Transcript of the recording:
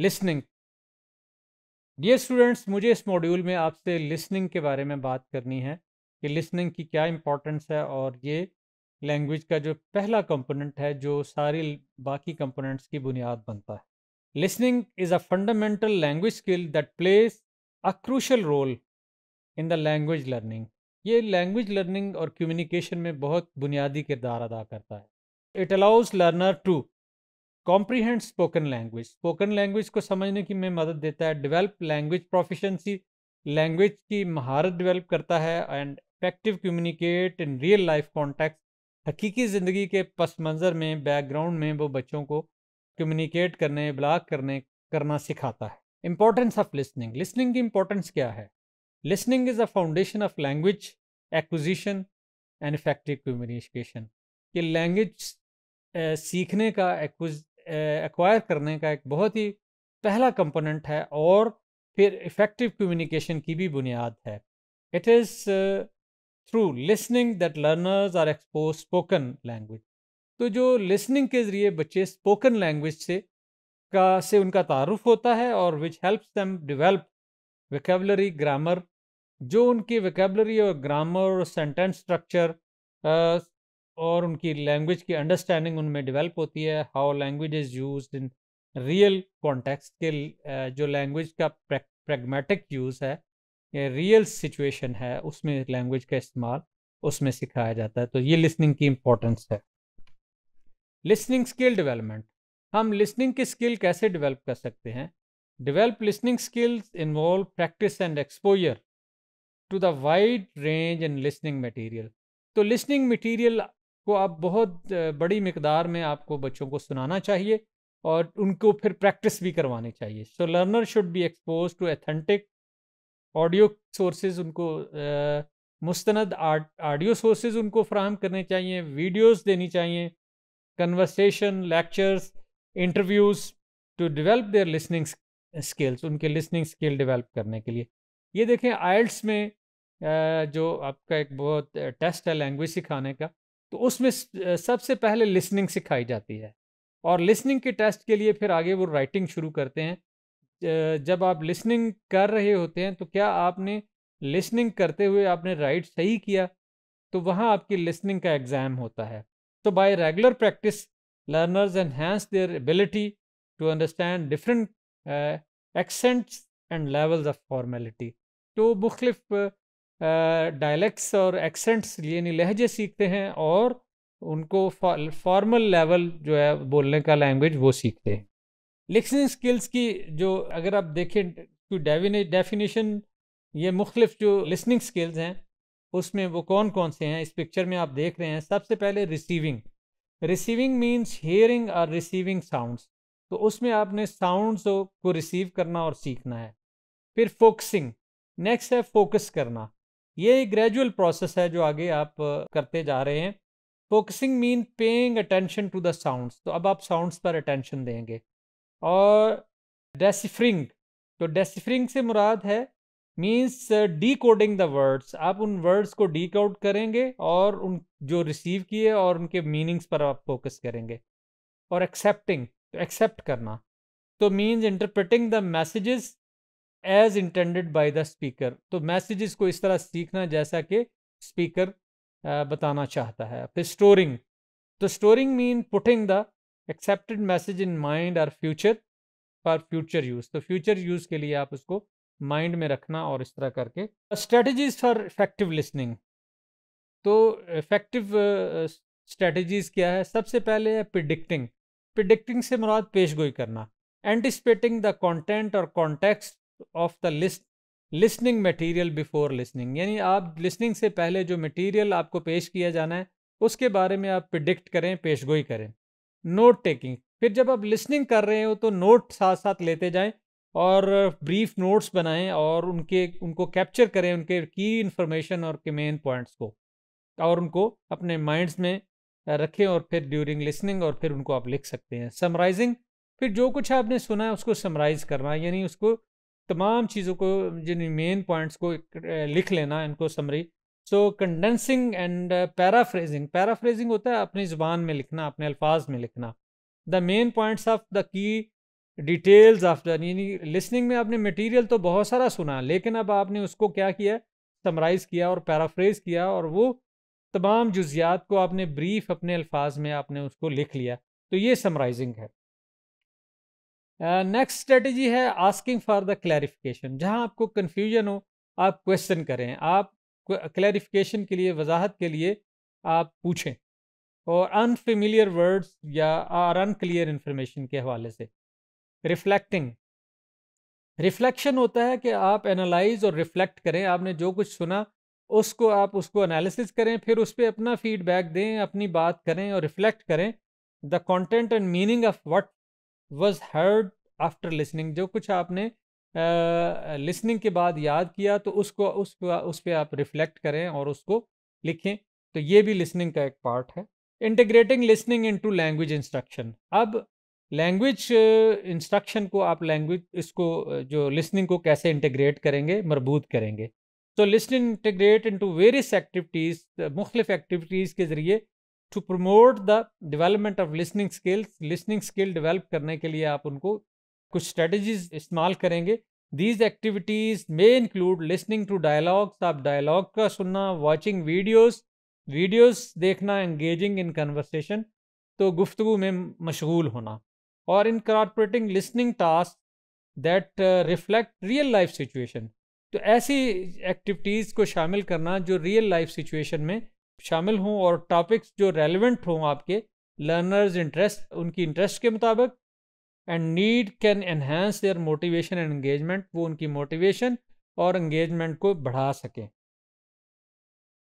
listening dear students मुझे इस module में आपसे लिसनिंग के बारे में बात करनी है कि लिसनिंग की क्या इम्पोर्टेंस है और ये लैंग्वेज का जो पहला कंपोनेंट है जो सारी बाकी कंपोनेंट्स की बुनियाद बनता है listening is a fundamental language skill that plays a crucial role in the language learning ये लैंग्वेज लर्निंग और कम्युनिकेशन में बहुत बुनियादी किरदार अदा करता है it allows learner to comprehend spoken language spoken language को समझने की में मदद देता है डेवलप लैंग्वेज प्रोफिशंसी लैंग्वेज की महारत डेवलप करता है and effective communicate in real life contact हकीकी ज़िंदगी के पस मंज़र में बैकग्राउंड में वो बच्चों को कम्युनिकेट करने ब्लॉक करने करना सिखाता है इम्पोर्टेंस ऑफ लिसनिंग लिसनिंग की इम्पोर्टेंस क्या है listening is a foundation of language acquisition and effective communication ये लैंग्वेज सीखने का एक्वायर करने का एक बहुत ही पहला कंपोनेंट है और फिर इफ़ेक्टिव कम्युनिकेशन की भी बुनियाद है it is through listening that learners are expose spoken language तो जो लिसनिंग के ज़रिए बच्चे स्पोकन लैंग्वेज से का से उनका तारुफ होता है और which helps them develop vocabulary grammar जो उनकी वेकेबलरी और ग्रामर और सेंटेंस स्ट्रक्चर और उनकी लैंग्वेज की अंडरस्टैंडिंग उनमें डेवलप होती है how language is use in real context के जो लैंग्वेज का प्रैग्मेटिक यूज़ है रियल सिचुएशन है उसमें लैंग्वेज का इस्तेमाल उसमें सिखाया जाता है तो ये लिसनिंग की इम्पोर्टेंस है लिसनिंग स्किल डेवलपमेंट हम लिसनिंग की स्किल कैसे डेवलप कर सकते हैं develop listening skills involve practice and exposure to the wide range in listening material तो लिसनिंग मटीरियल को आप बहुत बड़ी मकदार में आपको बच्चों को सुनाना चाहिए और उनको फिर प्रैक्टिस भी करवानी चाहिए so learner should be expose to authentic audio sources उनको मुस्तंद ऑडियो सोर्सेज उनको फ्राहम करने चाहिए वीडियोस देनी चाहिए conversation lectures interviews to develop their listening skills उनके लिसनिंग स्किल डेवलप करने के लिए ये देखें आइल्स में जो आपका एक बहुत टेस्ट है लैंग्वेज सिखाने का तो उसमें सबसे पहले लिसनिंग सिखाई जाती है और लिसनिंग के टेस्ट के लिए फिर आगे वो राइटिंग शुरू करते हैं जब आप लिसनिंग कर रहे होते हैं तो क्या आपने लिसनिंग करते हुए आपने राइट सही किया तो वहाँ आपकी लिसनिंग का एग्ज़ाम होता है तो by regular practice learners enhance their ability to understand different accents and levels of formality तो मुख्तफ डायलेक्ट्स और एक्सेंट्स यानी लहजे सीखते हैं और उनको फॉर्मल लेवल जो है बोलने का लैंग्वेज वो सीखते हैं लिखने स्किल्स की जो अगर आप देखें तो डेफिनेशन ये मुख्तफ जो लिसनिंग स्किल्स हैं उसमें वो कौन कौन से हैं इस पिक्चर में आप देख रहे हैं सबसे पहले रिसीविंग रिसीविंग मीन्स हेयरिंग और रिसीविंग साउंड्स तो उसमें आपने साउंड्स को रिसीव करना और सीखना है फिर फोकसिंग नेक्स्ट है फोकस करना ये ग्रेजुअल प्रोसेस है जो आगे आप करते जा रहे हैं focusing mean paying attention to the sounds तो अब आप साउंड्स पर अटेंशन देंगे और डेसिफरिंग तो डेसिफरिंग से मुराद है means decoding the words आप उन वर्ड्स को डी कोड करेंगे और उन जो रिसीव किए और उनके मीनिंग्स पर आप फोकस करेंगे और एक्सेप्टिंग तो एक्सेप्ट करना तो means interpreting the messages as intended by the speaker तो मैसेजेस को इस तरह सीखना जैसा कि स्पीकर बताना चाहता है फिर स्टोरिंग तो storing mean putting the accepted message in mind और फ्यूचर फॉर फ्यूचर यूज़ तो फ्यूचर यूज़ के लिए आप उसको माइंड में रखना और इस तरह करके स्ट्रेटजीज फॉर इफेक्टिव लिसनिंग तो इफेक्टिव स्ट्रेटजीज क्या है सबसे पहले है प्रिडिक्टिंग प्रिडिक्टिंग से मुराद पेश गोई करना एंटिसपेटिंग द कॉन्टेंट और context of the list listening material before listening यानी आप लिसनिंग से पहले जो मटीरियल आपको पेश किया जाना है उसके बारे में आप प्रिडिक्ट करें पेश गोई करें नोट टेकिंग फिर जब आप लिसनिंग कर रहे हो तो नोट साथ साथ लेते जाएं और ब्रीफ नोट्स बनाएं और उनके उनको कैप्चर करें उनके की इन्फॉर्मेशन और के मेन पॉइंट्स को और उनको अपने माइंड्स में रखें और फिर ड्यूरिंग लिसनिंग और फिर उनको आप लिख सकते हैं समराइजिंग फिर जो कुछ आपने सुना है उसको समराइज करना यानी उसको तमाम चीज़ों को जिन मेन पॉइंट्स को लिख लेना इनको summary so condensing and paraphrasing paraphrasing होता है अपनी ज़ुबान में लिखना अपने अल्फाज में लिखना the main points of the key details of the यानी लिसनिंग में आपने मटेरियल तो बहुत सारा सुना लेकिन अब आपने उसको क्या किया समराइज़ किया और पैराफ्रेज किया और वो तमाम जुजियात को आपने ब्रीफ अपने अल्फाज में आपने उसको लिख लिया तो ये समराइजिंग है नेक्स्ट स्ट्रेटजी है आस्किंग फॉर द क्लैरिफिकेशन जहां आपको कन्फ्यूजन हो आप क्वेश्चन करें आप क्लैरिफिकेशन के लिए वजाहत के लिए आप पूछें और अनफेमिलियर वर्ड्स या और अनक्लियर इन्फॉर्मेशन के हवाले से रिफ्लेक्टिंग रिफ्लेक्शन होता है कि आप एनालाइज और रिफ्लेक्ट करें आपने जो कुछ सुना उसको आप उसको एनालिसिस करें फिर उस पर अपना फीडबैक दें अपनी बात करें और रिफ्लेक्ट करें the content and meaning of what was heard after listening जो कुछ आपने लिसनिंग के बाद याद किया तो उसको उस उस पर आप रिफ्लेक्ट करें और उसको लिखें तो ये भी लिसनिंग का एक पार्ट है integrating listening into language instruction अब लैंग्वेज इंस्ट्रक्शन को आप लैंग्वेज इसको जो लिसनिंग को कैसे इंटीग्रेट करेंगे मरबूत करेंगे तो listening integrate into various activities मुख्तफ एक्टिविटीज़ के ज़रिए to promote the development of listening skills listening skill develop करने के लिए आप उनको कुछ स्ट्रेटजीज इस्तेमाल करेंगे these activities may include listening to dialogues आप डायलॉग का सुनना वॉचिंग वीडियोज़ वीडियोज़ देखना एंगेजिंग इन कन्वर्सेशन तो गुफ्तु में मशगूल होना और incorporating listening task that reflect real life situation तो ऐसी एक्टिविटीज़ को शामिल करना जो रियल लाइफ सिचुएशन में शामिल हों और टॉपिक्स जो रेलिवेंट हों आपके लर्नर्स इंटरेस्ट उनकी इंटरेस्ट के मुताबिक and need can enhance their motivation and engagement वो उनकी मोटिवेशन और एंगेजमेंट को बढ़ा सकें